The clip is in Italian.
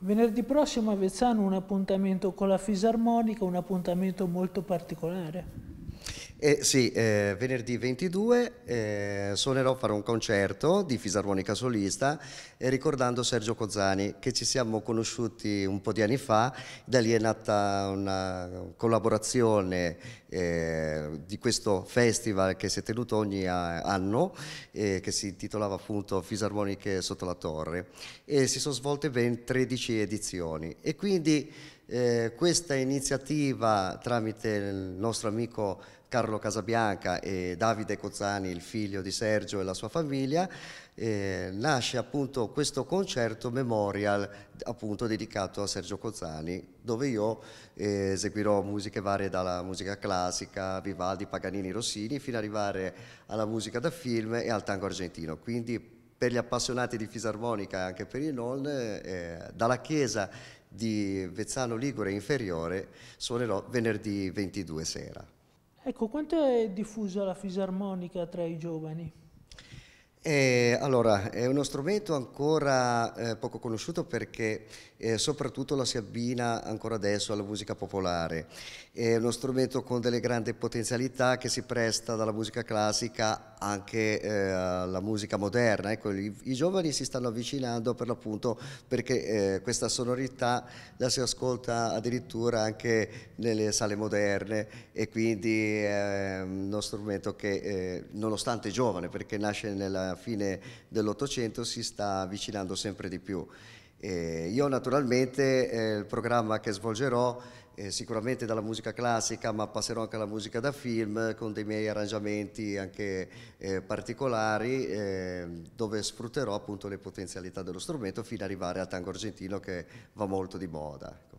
Venerdì prossimo a Vezzano un appuntamento con la fisarmonica, un appuntamento molto particolare. Eh, sì, eh, venerdì 22 eh, suonerò, fare un concerto di fisarmonica solista eh, ricordando Sergio Cozzani che ci siamo conosciuti un po' di anni fa, da lì è nata una collaborazione eh, di questo festival che si è tenuto ogni anno eh, che si intitolava appunto Fisarmoniche sotto la torre e si sono svolte ben 13 edizioni e quindi eh, questa iniziativa tramite il nostro amico Carlo Casabianca e Davide Cozzani, il figlio di Sergio e la sua famiglia, eh, nasce appunto questo concerto memorial appunto dedicato a Sergio Cozzani, dove io eh, eseguirò musiche varie dalla musica classica, Vivaldi, Paganini, Rossini, fino ad arrivare alla musica da film e al tango argentino. Quindi per gli appassionati di fisarmonica e anche per i non, eh, dalla chiesa di Vezzano Ligure Inferiore suonerò venerdì 22 sera. Ecco, quanto è diffusa la fisarmonica tra i giovani? Eh, allora, è uno strumento ancora eh, poco conosciuto perché eh, soprattutto la si abbina ancora adesso alla musica popolare. È uno strumento con delle grandi potenzialità che si presta dalla musica classica anche eh, alla musica moderna. Ecco, i, i, giovani si stanno avvicinando per l'appunto perché eh, questa sonorità la si ascolta addirittura anche nelle sale moderne e quindi è uno strumento che eh, nonostante giovane perché nasce nella fine dell'Ottocento si sta avvicinando sempre di più. Eh, io naturalmente eh, il programma che svolgerò eh, sicuramente dalla musica classica ma passerò anche alla musica da film con dei miei arrangiamenti anche eh, particolari ehm, dove sfrutterò appunto le potenzialità dello strumento fino ad arrivare al tango argentino che va molto di moda. Ecco.